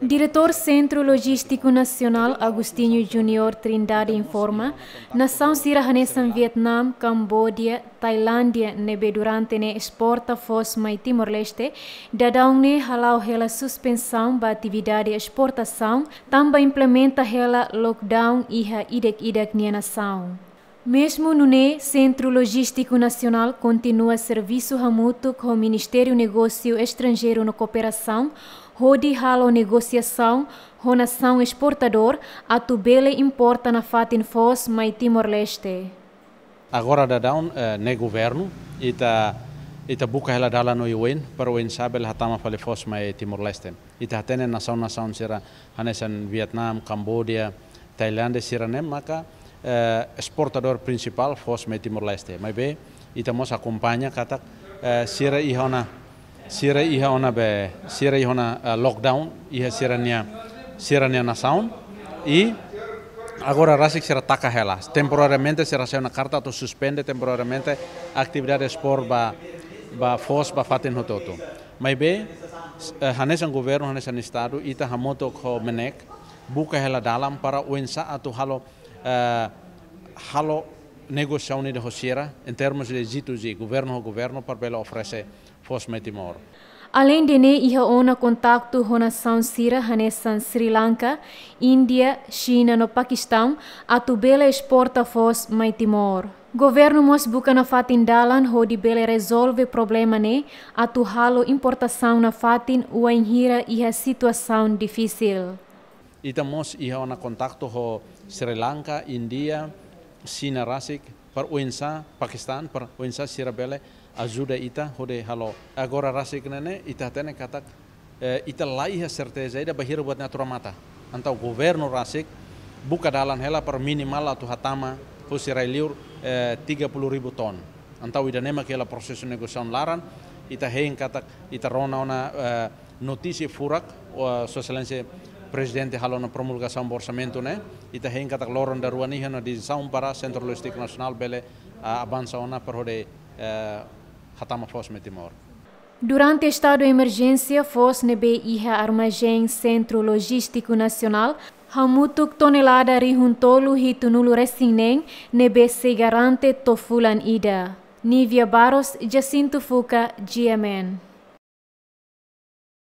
Diretor Centro Logístico Nacional Agostinho Júnior Trindade informa, nação Sirahanesa Vietnã, Cambódia, Tailândia, nebe durante ne exporta fos e Timor-Leste, dadão ne halau rela suspensão ba atividade exportação, também implementa rela lockdown iha idek idek nia nação. Mesmo no NE, Centro Logístico Nacional continua serviço remoto com o Ministério Negócio Estrangeiro na Cooperação, Rodi Halo Negociação, Ronação Exportador, Atubele Importa na Fatin Foz, Mai Timor-Leste. Agora da down uh, ne governo e ta ita buka hela dala no UN para UN sabel hatama fale fos Mai Timor-Leste. Ita hatene nação nação sira hanesan Vietnam, Cambodia, Tailândia sira nem maka Eh, exportador principal fos me Timor-Leste. Mas bem, e estamos acompanha katak sira ihona sira ihona be sira ihona lockdown iha sira nia sira nia nação e agora rasik sira taka hela temporariamente sira se uma carta to suspende temporariamente a atividade export ba ba fos ba fatin hototo. Mas bem, eh, hanesan governo hanesan estado ita hamoto ko menek buka hela dalam para uensa atu halo uh, eh, halo negociação de rocheira em termos de g 2 governo a governo, para ela oferecer força mais Timor. Além de ne iha ona contacto ho ronação sira hanesan Sri Lanka, Índia, China no Paquistão, atu bela exporta fos mai Timor. Governo mos buka na fatin dalan hodi bele resolve problema ne, atu halo importação na fatin uainhira iha situação difícil. Itamos iha ona contacto ho Sri Lanka, Índia, sina rasik par uinsa Pakistan par uinsa sirabele azuda ita hode halo agora rasik nene ita tene katak eh, ita laiha certeza ida bahir buat natura mata antau governo rasik buka dalan hela per minimal atau hatama husirai liur eh, tiga puluh ribu ton antau ida nema kela proses negosiasi laran ita hein katak ita rona ona eh, notisi furak o sosialense presidente halou na promulgação do orçamento, né? E também que loron da rua niha na decisão para Centro Logístico Nacional bele avança ona para hore hatama eh, fos metimor. Durante o estado de emergência, fos nebe iha armagem Centro Logístico Nacional, hamutuk tonelada rihuntolu hitunulu resineng nebe né? se garante tofulan ida. Nivia Barros, Jacinto Fuca, GMN.